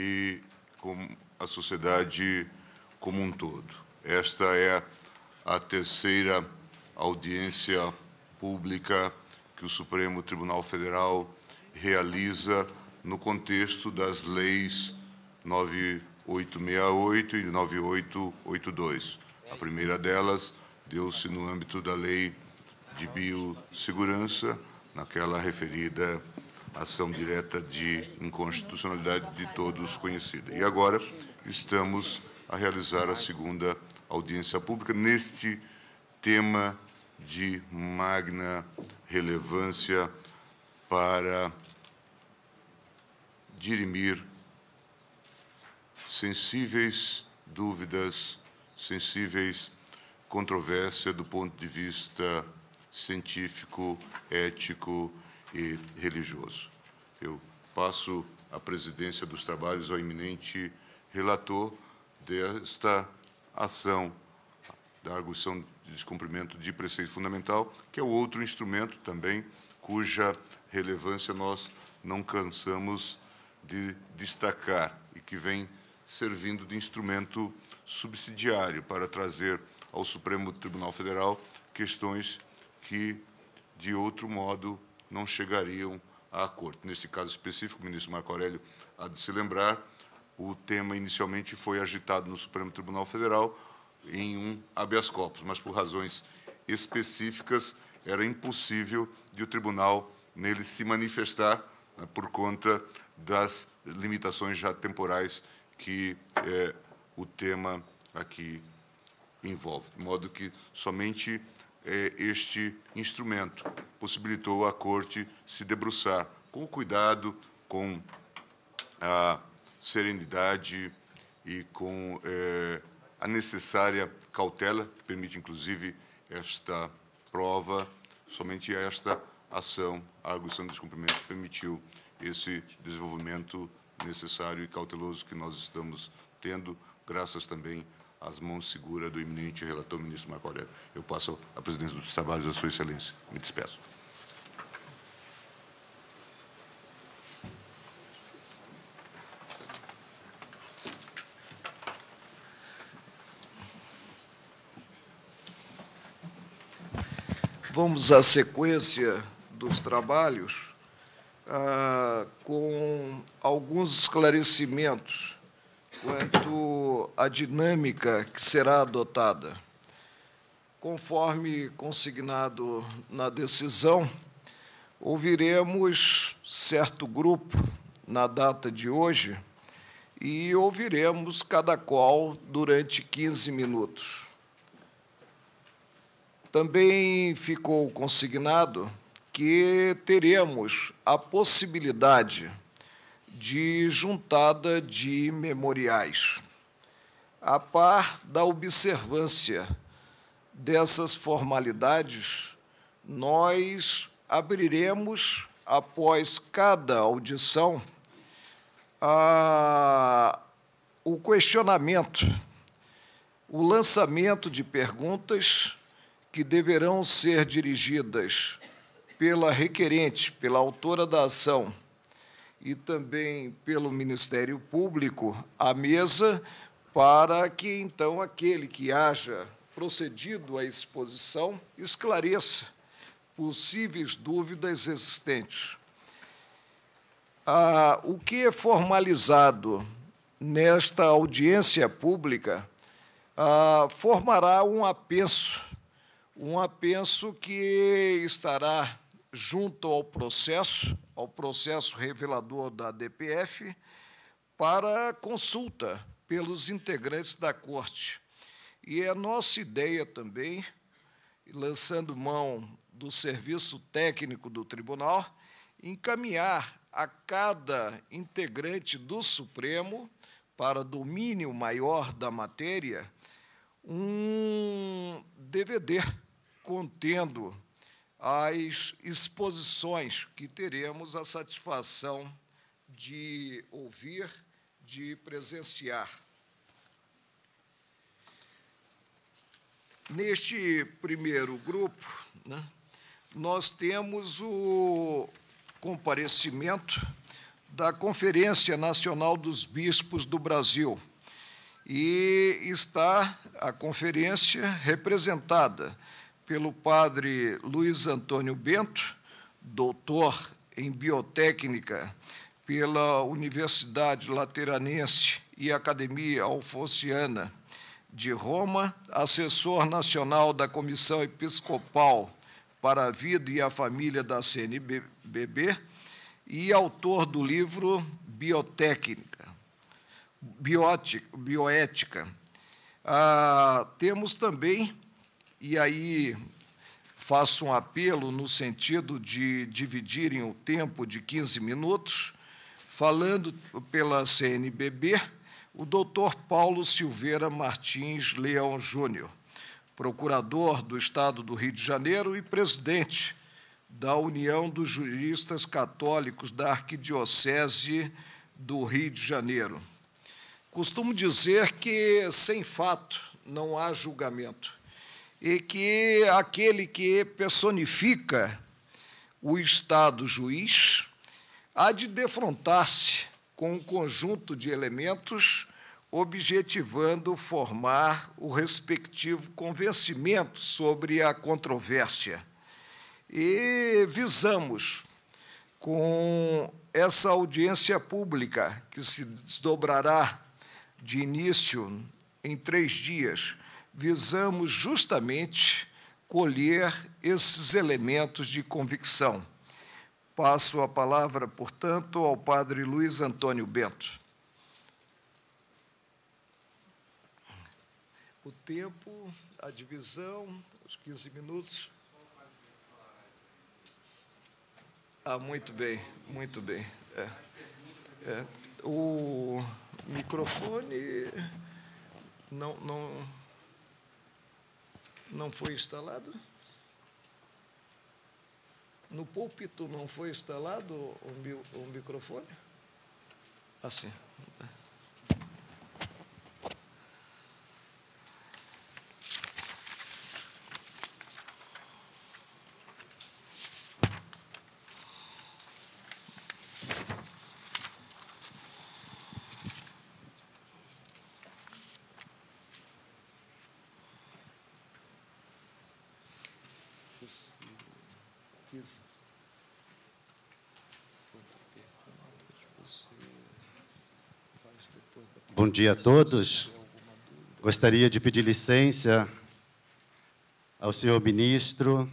e com a sociedade como um todo. Esta é a terceira audiência pública que o Supremo Tribunal Federal realiza no contexto das leis 9868 e 9882. A primeira delas deu-se no âmbito da Lei de Biossegurança, naquela referida ação direta de inconstitucionalidade de todos conhecida. E agora estamos a realizar a segunda audiência pública neste tema de magna relevância para dirimir sensíveis dúvidas, sensíveis controvérsia do ponto de vista científico, ético, e religioso. Eu passo a presidência dos trabalhos ao eminente relator desta ação da arguição de descumprimento de preceito fundamental, que é outro instrumento também cuja relevância nós não cansamos de destacar e que vem servindo de instrumento subsidiário para trazer ao Supremo Tribunal Federal questões que, de outro modo, não chegariam a acordo. Neste caso específico, o ministro Marco Aurélio há de se lembrar, o tema inicialmente foi agitado no Supremo Tribunal Federal em um habeas corpus, mas por razões específicas era impossível de o tribunal nele se manifestar né, por conta das limitações já temporais que eh, o tema aqui envolve. De modo que somente é, este instrumento. Possibilitou à Corte se debruçar com cuidado, com a serenidade e com é, a necessária cautela, que permite, inclusive, esta prova, somente esta ação, a arguição do descumprimento, permitiu esse desenvolvimento necessário e cauteloso que nós estamos tendo, graças também a as mãos seguras do eminente relator, ministro Marco Aurélio. Eu passo a presidência dos trabalhos à sua excelência. Me despeço. Vamos à sequência dos trabalhos ah, com alguns esclarecimentos quanto a dinâmica que será adotada. Conforme consignado na decisão, ouviremos certo grupo na data de hoje e ouviremos cada qual durante 15 minutos. Também ficou consignado que teremos a possibilidade de juntada de memoriais a par da observância dessas formalidades, nós abriremos, após cada audição, a, o questionamento, o lançamento de perguntas que deverão ser dirigidas pela requerente, pela autora da ação e também pelo Ministério Público à mesa para que então aquele que haja procedido à exposição esclareça possíveis dúvidas existentes. Ah, o que é formalizado nesta audiência pública ah, formará um apenso, um apenso que estará junto ao processo, ao processo revelador da DPF, para consulta pelos integrantes da corte. E é nossa ideia também, lançando mão do serviço técnico do tribunal, encaminhar a cada integrante do Supremo, para domínio maior da matéria, um DVD contendo as exposições que teremos a satisfação de ouvir de presenciar. Neste primeiro grupo, né, nós temos o comparecimento da Conferência Nacional dos Bispos do Brasil. E está a conferência representada pelo padre Luiz Antônio Bento, doutor em biotécnica pela Universidade Lateranense e Academia Alfonsiana de Roma, assessor nacional da Comissão Episcopal para a Vida e a Família da CNBB e autor do livro Biotécnica, Bioética. Ah, temos também, e aí faço um apelo no sentido de dividirem o tempo de 15 minutos, Falando pela CNBB, o doutor Paulo Silveira Martins Leão Júnior, procurador do Estado do Rio de Janeiro e presidente da União dos Juristas Católicos da Arquidiocese do Rio de Janeiro. Costumo dizer que sem fato não há julgamento e que aquele que personifica o Estado juiz há de defrontar-se com um conjunto de elementos objetivando formar o respectivo convencimento sobre a controvérsia. E visamos, com essa audiência pública, que se desdobrará de início em três dias, visamos justamente colher esses elementos de convicção. Passo a palavra, portanto, ao padre Luiz Antônio Bento. O tempo, a divisão, os 15 minutos. Ah, muito bem, muito bem. É. É. O microfone não, não, não foi instalado? no púlpito não foi instalado o, microfone? Assim. Bom dia a todos. Gostaria de pedir licença ao senhor ministro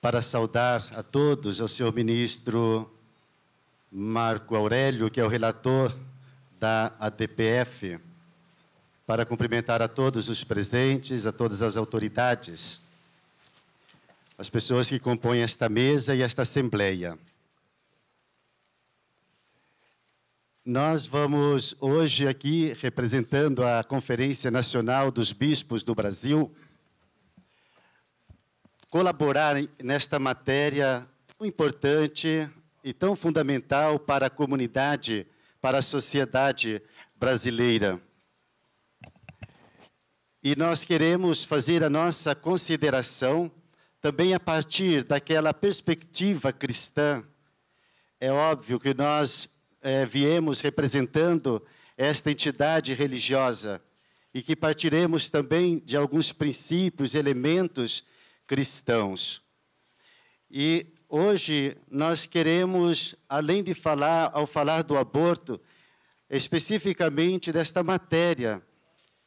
para saudar a todos, ao senhor ministro Marco Aurélio, que é o relator da ADPF, para cumprimentar a todos os presentes, a todas as autoridades, as pessoas que compõem esta mesa e esta assembleia. Nós vamos hoje aqui, representando a Conferência Nacional dos Bispos do Brasil, colaborar nesta matéria tão importante e tão fundamental para a comunidade, para a sociedade brasileira. E nós queremos fazer a nossa consideração também a partir daquela perspectiva cristã. É óbvio que nós é, viemos representando esta entidade religiosa e que partiremos também de alguns princípios, elementos cristãos. E hoje nós queremos, além de falar, ao falar do aborto, especificamente desta matéria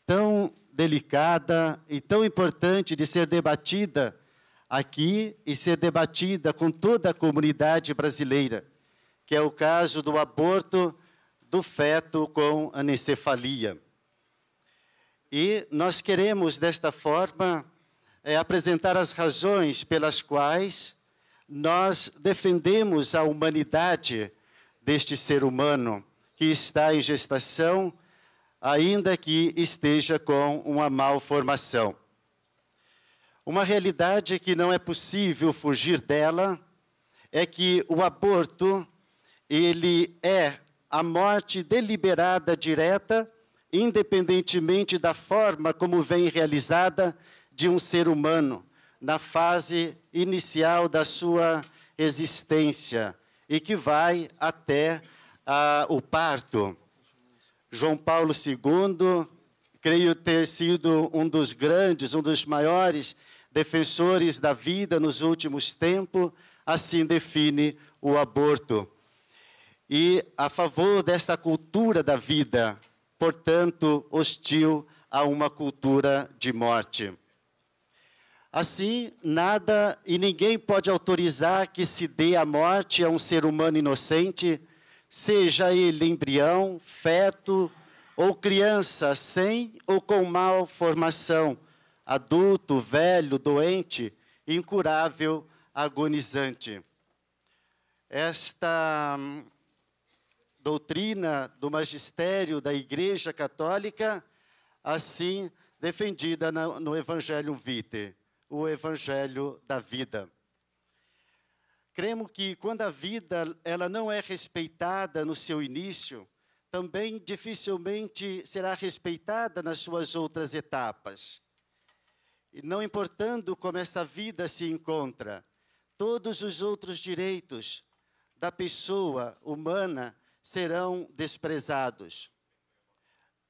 tão delicada e tão importante de ser debatida aqui e ser debatida com toda a comunidade brasileira que é o caso do aborto do feto com anencefalia. E nós queremos, desta forma, é, apresentar as razões pelas quais nós defendemos a humanidade deste ser humano que está em gestação, ainda que esteja com uma malformação. Uma realidade que não é possível fugir dela é que o aborto ele é a morte deliberada, direta, independentemente da forma como vem realizada, de um ser humano na fase inicial da sua existência e que vai até o parto. João Paulo II, creio ter sido um dos grandes, um dos maiores defensores da vida nos últimos tempos, assim define o aborto e a favor dessa cultura da vida, portanto, hostil a uma cultura de morte. Assim, nada e ninguém pode autorizar que se dê a morte a um ser humano inocente, seja ele embrião, feto ou criança sem ou com malformação, adulto, velho, doente, incurável, agonizante. Esta hum, doutrina do magistério da Igreja Católica, assim defendida no Evangelho Vitae, o Evangelho da vida. Cremos que quando a vida ela não é respeitada no seu início, também dificilmente será respeitada nas suas outras etapas. E não importando como essa vida se encontra, todos os outros direitos da pessoa humana serão desprezados.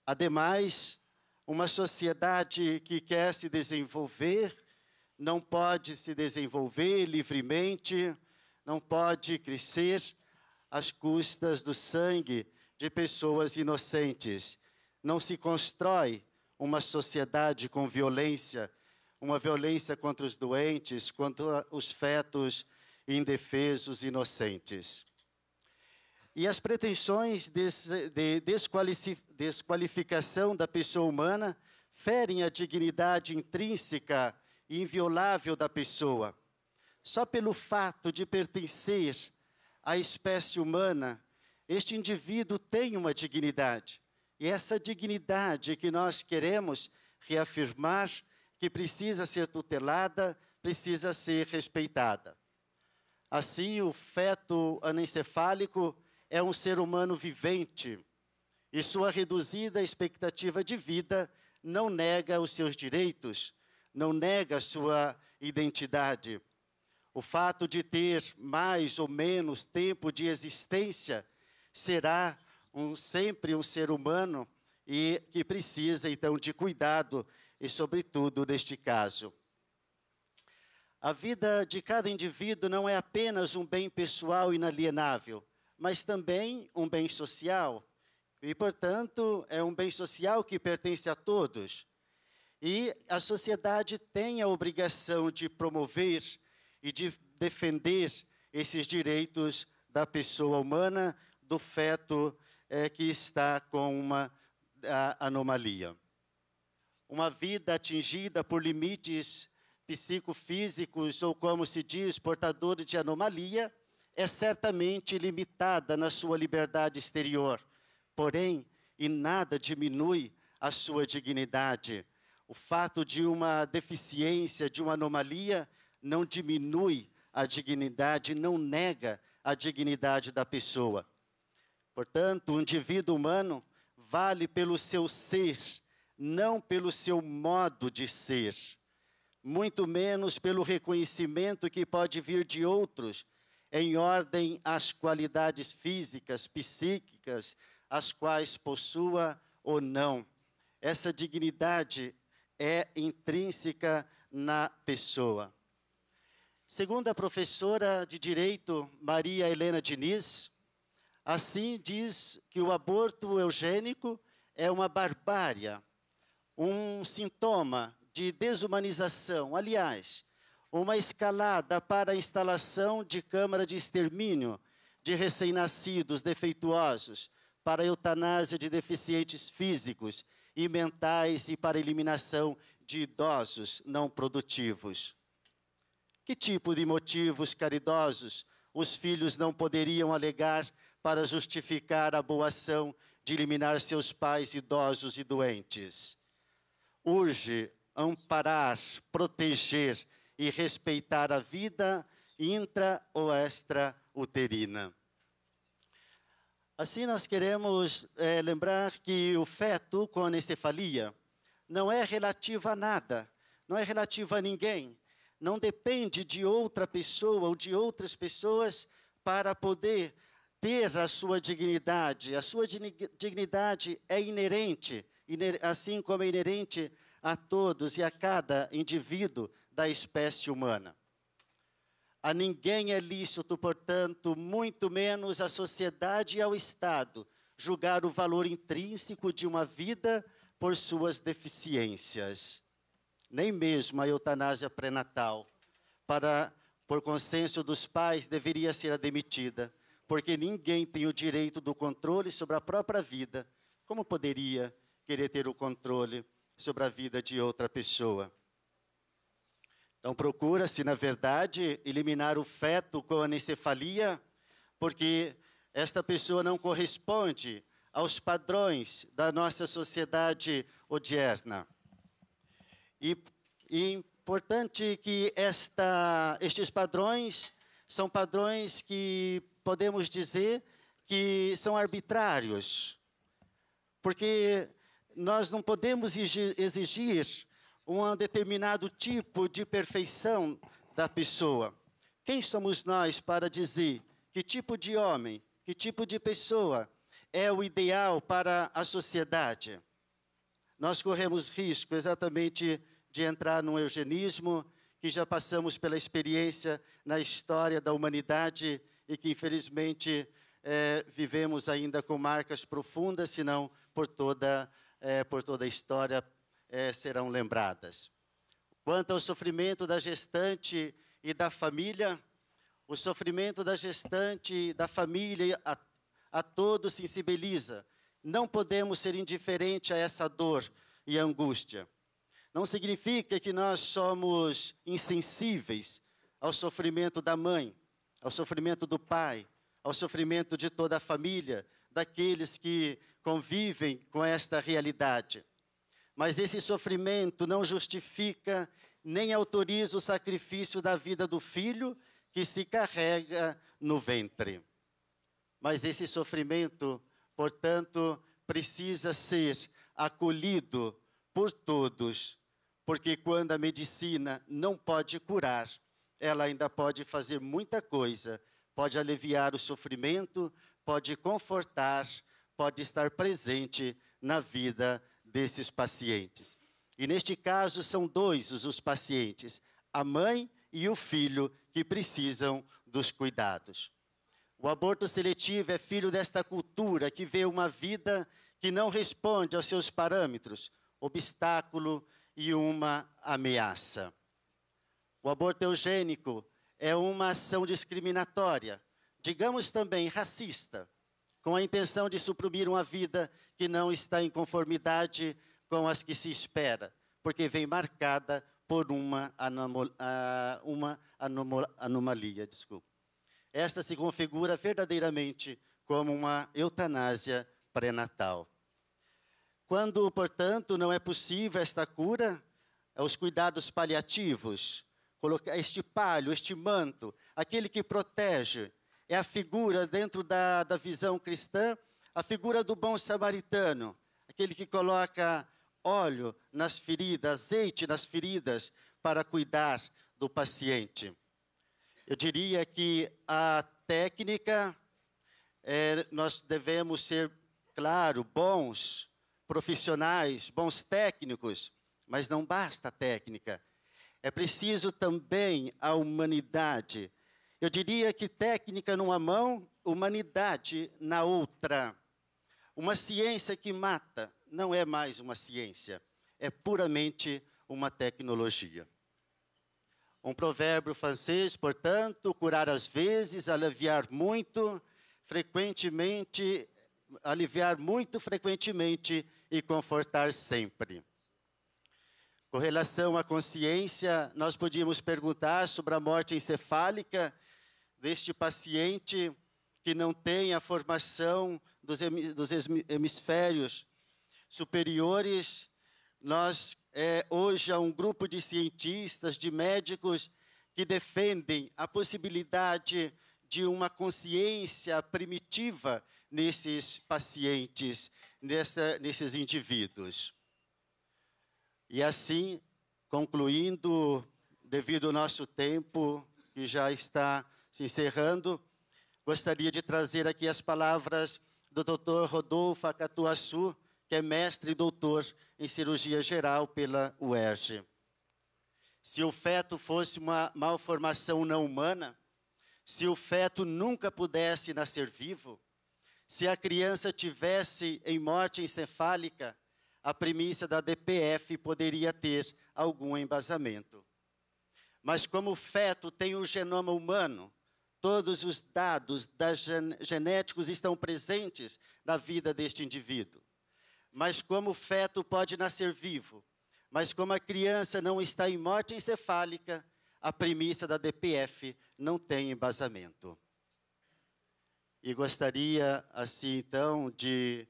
Ademais, uma sociedade que quer se desenvolver não pode se desenvolver livremente, não pode crescer às custas do sangue de pessoas inocentes. Não se constrói uma sociedade com violência, uma violência contra os doentes, contra os fetos indefesos, inocentes. E as pretensões de desqualificação da pessoa humana ferem a dignidade intrínseca e inviolável da pessoa. Só pelo fato de pertencer à espécie humana, este indivíduo tem uma dignidade. E é essa dignidade que nós queremos reafirmar, que precisa ser tutelada, precisa ser respeitada. Assim, o feto anencefálico é um ser humano vivente e sua reduzida expectativa de vida não nega os seus direitos, não nega sua identidade. O fato de ter mais ou menos tempo de existência será um, sempre um ser humano e que precisa então de cuidado e sobretudo neste caso. A vida de cada indivíduo não é apenas um bem pessoal inalienável mas também um bem social. E, portanto, é um bem social que pertence a todos. E a sociedade tem a obrigação de promover e de defender esses direitos da pessoa humana, do feto é, que está com uma anomalia. Uma vida atingida por limites psicofísicos ou, como se diz, portador de anomalia, é certamente limitada na sua liberdade exterior, porém, em nada diminui a sua dignidade. O fato de uma deficiência, de uma anomalia, não diminui a dignidade, não nega a dignidade da pessoa. Portanto, o indivíduo humano vale pelo seu ser, não pelo seu modo de ser, muito menos pelo reconhecimento que pode vir de outros em ordem às qualidades físicas, psíquicas, as quais possua ou não. Essa dignidade é intrínseca na pessoa. Segundo a professora de direito Maria Helena Diniz, assim diz que o aborto eugênico é uma barbárie, um sintoma de desumanização. Aliás, uma escalada para a instalação de câmara de extermínio de recém-nascidos defeituosos, para eutanásia de deficientes físicos e mentais e para eliminação de idosos não produtivos. Que tipo de motivos caridosos os filhos não poderiam alegar para justificar a boa ação de eliminar seus pais idosos e doentes? Urge amparar, proteger, e respeitar a vida intra ou extra uterina. Assim, nós queremos é, lembrar que o feto com anencefalia não é relativo a nada, não é relativo a ninguém, não depende de outra pessoa ou de outras pessoas para poder ter a sua dignidade. A sua dignidade é inerente, assim como é inerente a todos e a cada indivíduo, da espécie humana. A ninguém é lícito, portanto, muito menos à sociedade e ao Estado, julgar o valor intrínseco de uma vida por suas deficiências. Nem mesmo a eutanásia pré-natal, para por consenso dos pais, deveria ser admitida, porque ninguém tem o direito do controle sobre a própria vida. Como poderia querer ter o controle sobre a vida de outra pessoa? Então, procura-se, na verdade, eliminar o feto com anencefalia, porque esta pessoa não corresponde aos padrões da nossa sociedade odierna. E, e importante que esta, estes padrões são padrões que podemos dizer que são arbitrários, porque nós não podemos exigir um determinado tipo de perfeição da pessoa. Quem somos nós para dizer que tipo de homem, que tipo de pessoa é o ideal para a sociedade? Nós corremos risco exatamente de entrar num eugenismo que já passamos pela experiência na história da humanidade e que, infelizmente, é, vivemos ainda com marcas profundas, se não por toda, é, por toda a história é, serão lembradas. Quanto ao sofrimento da gestante e da família, o sofrimento da gestante, e da família, a, a todos sensibiliza. Não podemos ser indiferentes a essa dor e angústia. Não significa que nós somos insensíveis ao sofrimento da mãe, ao sofrimento do pai, ao sofrimento de toda a família, daqueles que convivem com esta realidade. Mas esse sofrimento não justifica nem autoriza o sacrifício da vida do filho que se carrega no ventre. Mas esse sofrimento, portanto, precisa ser acolhido por todos, porque quando a medicina não pode curar, ela ainda pode fazer muita coisa, pode aliviar o sofrimento, pode confortar, pode estar presente na vida desses pacientes. E neste caso, são dois os pacientes, a mãe e o filho, que precisam dos cuidados. O aborto seletivo é filho desta cultura que vê uma vida que não responde aos seus parâmetros, obstáculo e uma ameaça. O aborto eugênico é uma ação discriminatória, digamos também racista, com a intenção de suprimir uma vida que não está em conformidade com as que se espera, porque vem marcada por uma, uma anomalia. Desculpa. Esta se configura verdadeiramente como uma eutanásia pré-natal. Quando, portanto, não é possível esta cura, os cuidados paliativos, colocar este palho, este manto, aquele que protege, é a figura, dentro da, da visão cristã, a figura do bom samaritano, aquele que coloca óleo nas feridas, azeite nas feridas, para cuidar do paciente. Eu diria que a técnica, é, nós devemos ser, claro, bons profissionais, bons técnicos, mas não basta a técnica. É preciso também a humanidade eu diria que técnica numa mão, humanidade na outra. Uma ciência que mata não é mais uma ciência, é puramente uma tecnologia. Um provérbio francês, portanto, curar às vezes, aliviar muito, frequentemente, aliviar muito frequentemente e confortar sempre. Com relação à consciência, nós podíamos perguntar sobre a morte encefálica, deste paciente que não tem a formação dos, dos hemisférios superiores, nós é, hoje há um grupo de cientistas, de médicos que defendem a possibilidade de uma consciência primitiva nesses pacientes, nessa, nesses indivíduos. E assim, concluindo, devido ao nosso tempo, que já está se encerrando, gostaria de trazer aqui as palavras do Dr. Rodolfo Acatuaçu, que é mestre e doutor em cirurgia geral pela UERJ. Se o feto fosse uma malformação não humana, se o feto nunca pudesse nascer vivo, se a criança tivesse em morte encefálica, a premissa da DPF poderia ter algum embasamento. Mas como o feto tem o genoma humano, Todos os dados gen genéticos estão presentes na vida deste indivíduo. Mas como o feto pode nascer vivo, mas como a criança não está em morte encefálica, a premissa da DPF não tem embasamento. E gostaria, assim, então, de,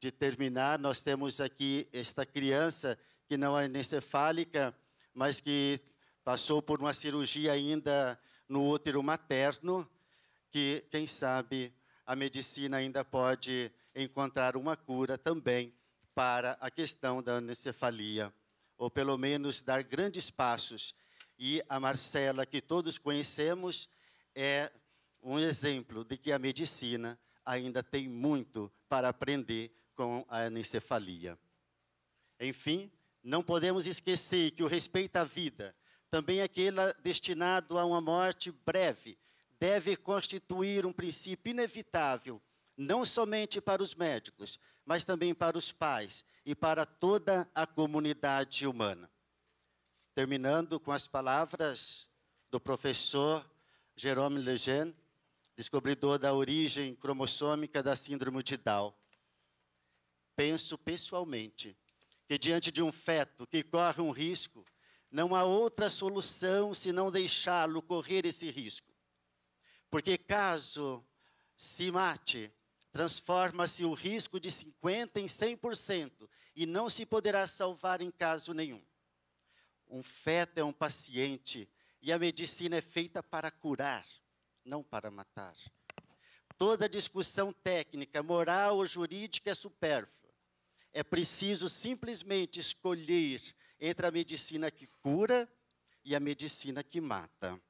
de terminar. Nós temos aqui esta criança que não é encefálica, mas que passou por uma cirurgia ainda no útero materno, que, quem sabe, a medicina ainda pode encontrar uma cura também para a questão da anencefalia, ou pelo menos dar grandes passos. E a Marcela, que todos conhecemos, é um exemplo de que a medicina ainda tem muito para aprender com a anencefalia. Enfim, não podemos esquecer que o respeito à vida também aquele destinado a uma morte breve, deve constituir um princípio inevitável, não somente para os médicos, mas também para os pais e para toda a comunidade humana. Terminando com as palavras do professor Jerome Lejeune, descobridor da origem cromossômica da síndrome de Down. Penso pessoalmente que diante de um feto que corre um risco não há outra solução senão deixá-lo correr esse risco. Porque caso se mate, transforma-se o risco de 50% em 100% e não se poderá salvar em caso nenhum. Um feto é um paciente e a medicina é feita para curar, não para matar. Toda discussão técnica, moral ou jurídica é supérflua. É preciso simplesmente escolher entre a medicina que cura e a medicina que mata.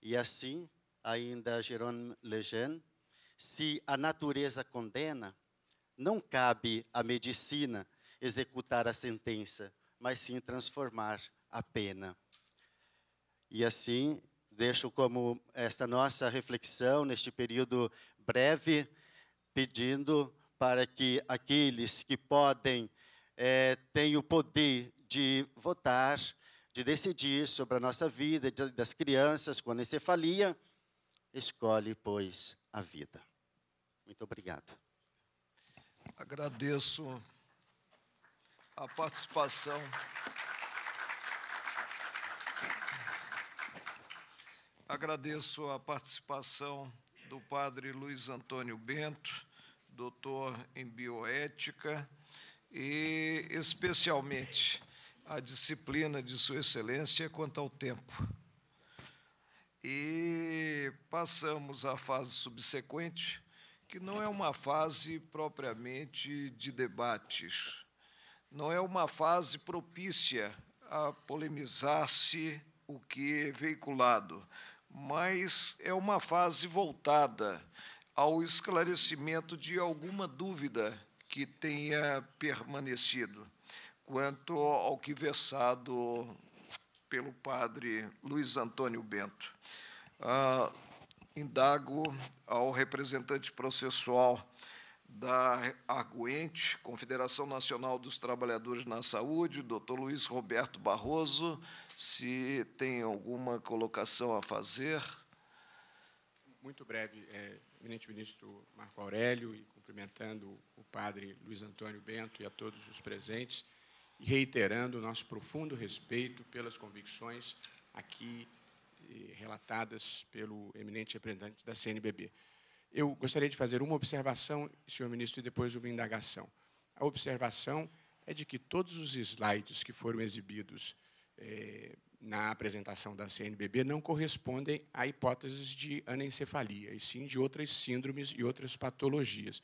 E assim, ainda Jerônimo Lejeune, se a natureza condena, não cabe à medicina executar a sentença, mas sim transformar a pena. E assim, deixo como essa nossa reflexão neste período breve, pedindo para que aqueles que podem é, tem o poder de votar, de decidir sobre a nossa vida, de, das crianças com anencefalia. Escolhe, pois, a vida. Muito obrigado. Agradeço a participação. Agradeço a participação do padre Luiz Antônio Bento, doutor em bioética e especialmente a disciplina de Sua Excelência quanto ao tempo. E passamos à fase subsequente, que não é uma fase propriamente de debates, não é uma fase propícia a polemizar-se o que é veiculado, mas é uma fase voltada ao esclarecimento de alguma dúvida que tenha permanecido. Quanto ao que versado pelo padre Luiz Antônio Bento, ah, indago ao representante processual da Arguente, Confederação Nacional dos Trabalhadores na Saúde, doutor Luiz Roberto Barroso, se tem alguma colocação a fazer. Muito breve, é, eminente ministro Marco Aurélio e cumprimentando o padre Luiz Antônio Bento e a todos os presentes, e reiterando o nosso profundo respeito pelas convicções aqui eh, relatadas pelo eminente representante da CNBB. Eu gostaria de fazer uma observação, senhor ministro, e depois uma indagação. A observação é de que todos os slides que foram exibidos eh, na apresentação da CNBB não correspondem a hipóteses de anencefalia, e sim de outras síndromes e outras patologias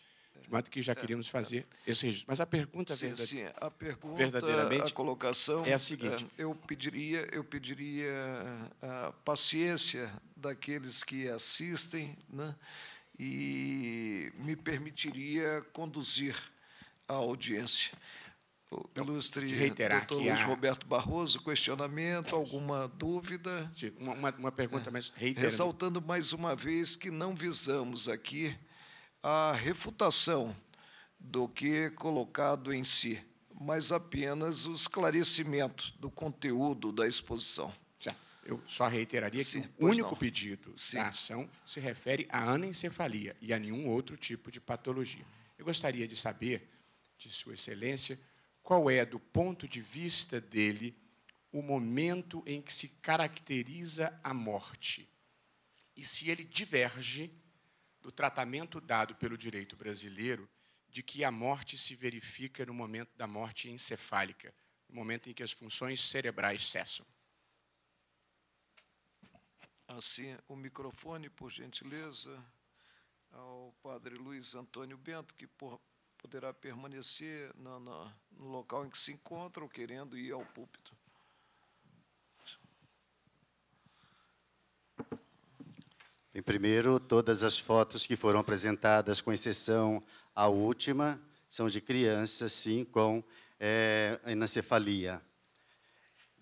mais do que já é. queríamos fazer esse registro. Mas a pergunta, sim, verdade... sim. A pergunta verdadeiramente a colocação é a seguinte: é, eu pediria, eu pediria é, a paciência daqueles que assistem, né? e me permitiria conduzir a audiência. O então, ilustre reiterar doutor Luiz Roberto Barroso, questionamento, alguma dúvida? Sim, uma, uma, pergunta, mas reiterando. Ressaltando mais uma vez que não visamos aqui a refutação do que é colocado em si, mas apenas o esclarecimento do conteúdo da exposição. Eu só reiteraria Sim, que o único não. pedido Sim. da ação se refere à anencefalia e a nenhum outro tipo de patologia. Eu gostaria de saber, de Sua Excelência, qual é, do ponto de vista dele, o momento em que se caracteriza a morte e se ele diverge o tratamento dado pelo direito brasileiro de que a morte se verifica no momento da morte encefálica, no momento em que as funções cerebrais cessam. Assim, o microfone, por gentileza, ao padre Luiz Antônio Bento, que por, poderá permanecer no local em que se encontra ou querendo ir ao púlpito. Em primeiro, todas as fotos que foram apresentadas, com exceção à última, são de crianças, sim, com é, encefalia.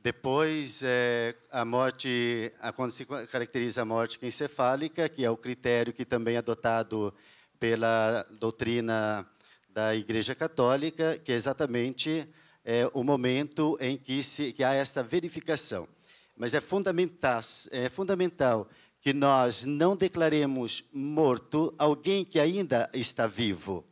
Depois, é, a morte, a, quando se caracteriza a morte encefálica, que é o critério que também é adotado pela doutrina da Igreja Católica, que é exatamente é, o momento em que, se, que há essa verificação. Mas é é fundamental que nós não declaremos morto alguém que ainda está vivo.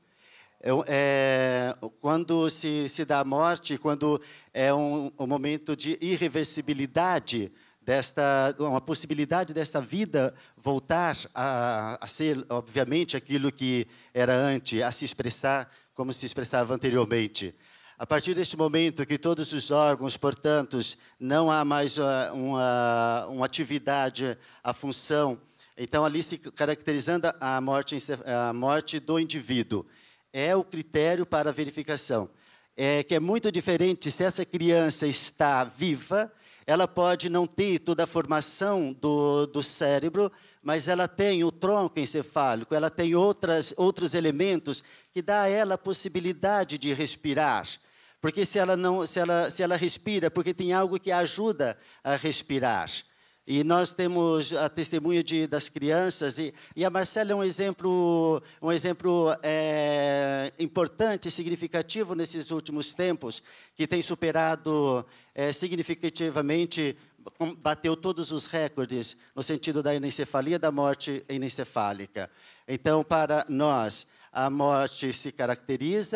É, é, quando se, se dá a morte, quando é um, um momento de irreversibilidade, desta uma possibilidade desta vida voltar a, a ser, obviamente, aquilo que era antes, a se expressar como se expressava anteriormente. A partir deste momento que todos os órgãos, portanto, não há mais ah, uma, uma atividade, a função, então ali se caracterizando a morte, a morte do indivíduo. É o critério para a verificação. É que é muito diferente se essa criança está viva, ela pode não ter toda a formação do, do cérebro, mas ela tem o tronco encefálico, ela tem outras, outros elementos que dá a ela a possibilidade de respirar porque se ela, não, se, ela, se ela respira, porque tem algo que ajuda a respirar. E nós temos a testemunha de, das crianças, e, e, a Marcela é um exemplo, um exemplo é, importante, significativo nesses últimos tempos, que tem superado é, significativamente, bateu todos os recordes no sentido da encefalia, da morte encefálica. Então, para nós, a morte se caracteriza.